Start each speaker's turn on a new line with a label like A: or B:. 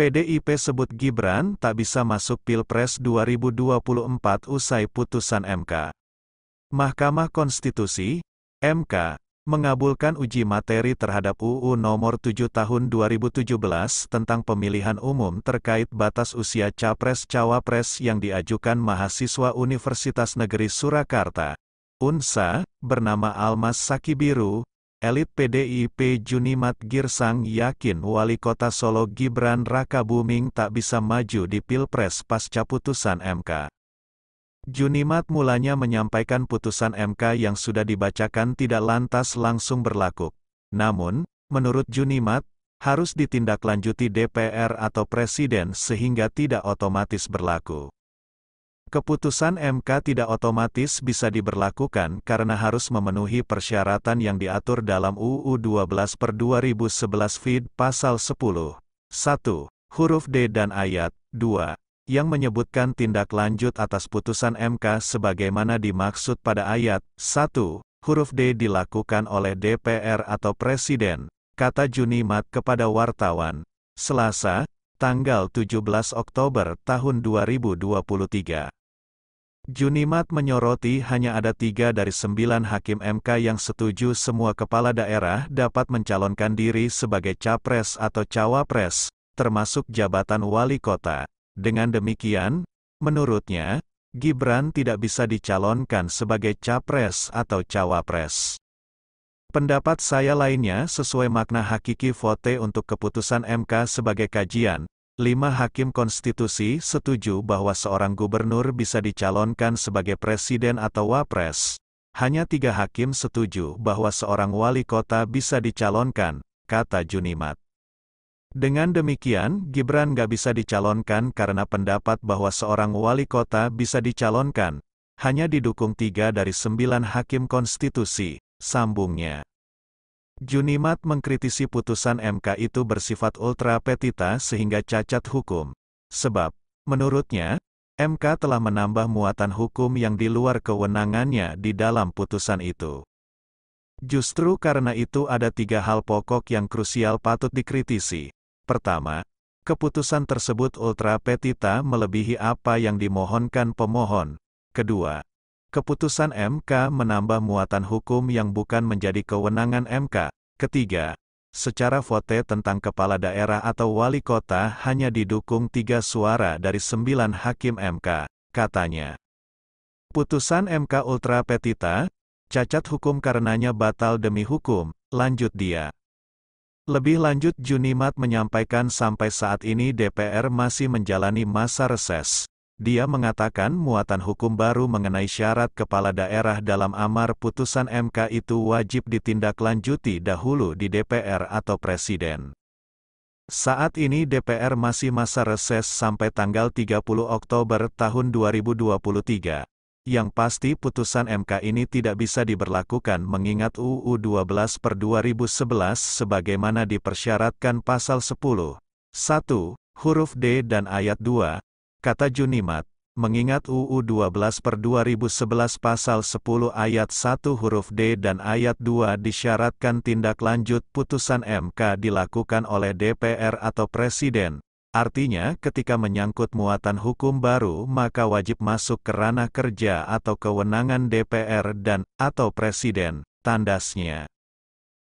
A: PDIP sebut Gibran tak bisa masuk Pilpres 2024 usai putusan MK. Mahkamah Konstitusi, MK, mengabulkan uji materi terhadap UU Nomor 7 Tahun 2017 tentang pemilihan umum terkait batas usia capres-cawapres yang diajukan mahasiswa Universitas Negeri Surakarta. UNSA, bernama Almas Sakibiru, Elit PDIP Junimat Girsang yakin Wali Kota Solo Gibran Rakabuming tak bisa maju di Pilpres pasca putusan MK. Junimat mulanya menyampaikan putusan MK yang sudah dibacakan tidak lantas langsung berlaku. Namun, menurut Junimat, harus ditindaklanjuti DPR atau Presiden sehingga tidak otomatis berlaku. Keputusan MK tidak otomatis bisa diberlakukan karena harus memenuhi persyaratan yang diatur dalam UU 12 per 2011 Feed Pasal 10. 1. Huruf D dan ayat 2 yang menyebutkan tindak lanjut atas putusan MK sebagaimana dimaksud pada ayat 1, huruf D dilakukan oleh DPR atau Presiden, kata Juni Mat kepada wartawan. Selasa, tanggal 17 Oktober tahun 2023. Junimat menyoroti hanya ada tiga dari sembilan hakim MK yang setuju semua kepala daerah dapat mencalonkan diri sebagai capres atau cawapres, termasuk jabatan wali kota. Dengan demikian, menurutnya, Gibran tidak bisa dicalonkan sebagai capres atau cawapres. Pendapat saya lainnya sesuai makna hakiki vote untuk keputusan MK sebagai kajian, Lima hakim konstitusi setuju bahwa seorang gubernur bisa dicalonkan sebagai presiden atau wapres. Hanya tiga hakim setuju bahwa seorang wali kota bisa dicalonkan, kata Junimat. Dengan demikian, Gibran gak bisa dicalonkan karena pendapat bahwa seorang wali kota bisa dicalonkan, hanya didukung tiga dari sembilan hakim konstitusi, sambungnya. Junimat mengkritisi putusan MK itu bersifat ultra petita sehingga cacat hukum. Sebab, menurutnya, MK telah menambah muatan hukum yang di luar kewenangannya di dalam putusan itu. Justru karena itu ada tiga hal pokok yang krusial patut dikritisi. Pertama, keputusan tersebut ultra petita melebihi apa yang dimohonkan pemohon. Kedua, Keputusan MK menambah muatan hukum yang bukan menjadi kewenangan MK. Ketiga, secara vote tentang kepala daerah atau wali kota hanya didukung tiga suara dari sembilan hakim MK, katanya. Putusan MK Ultra Petita, cacat hukum karenanya batal demi hukum, lanjut dia. Lebih lanjut Junimat menyampaikan sampai saat ini DPR masih menjalani masa reses. Dia mengatakan muatan hukum baru mengenai syarat kepala daerah dalam amar putusan MK itu wajib ditindaklanjuti dahulu di DPR atau Presiden. Saat ini DPR masih masa reses sampai tanggal 30 Oktober tahun 2023. Yang pasti putusan MK ini tidak bisa diberlakukan mengingat UU 12 per 2011 sebagaimana dipersyaratkan pasal 10. 1. Huruf D dan ayat 2, kata Junimat, mengingat UU 12 per 2011 pasal 10 ayat 1 huruf D dan ayat 2 disyaratkan tindak lanjut putusan MK dilakukan oleh DPR atau Presiden. Artinya ketika menyangkut muatan hukum baru maka wajib masuk ke ranah kerja atau kewenangan DPR dan, atau Presiden, tandasnya.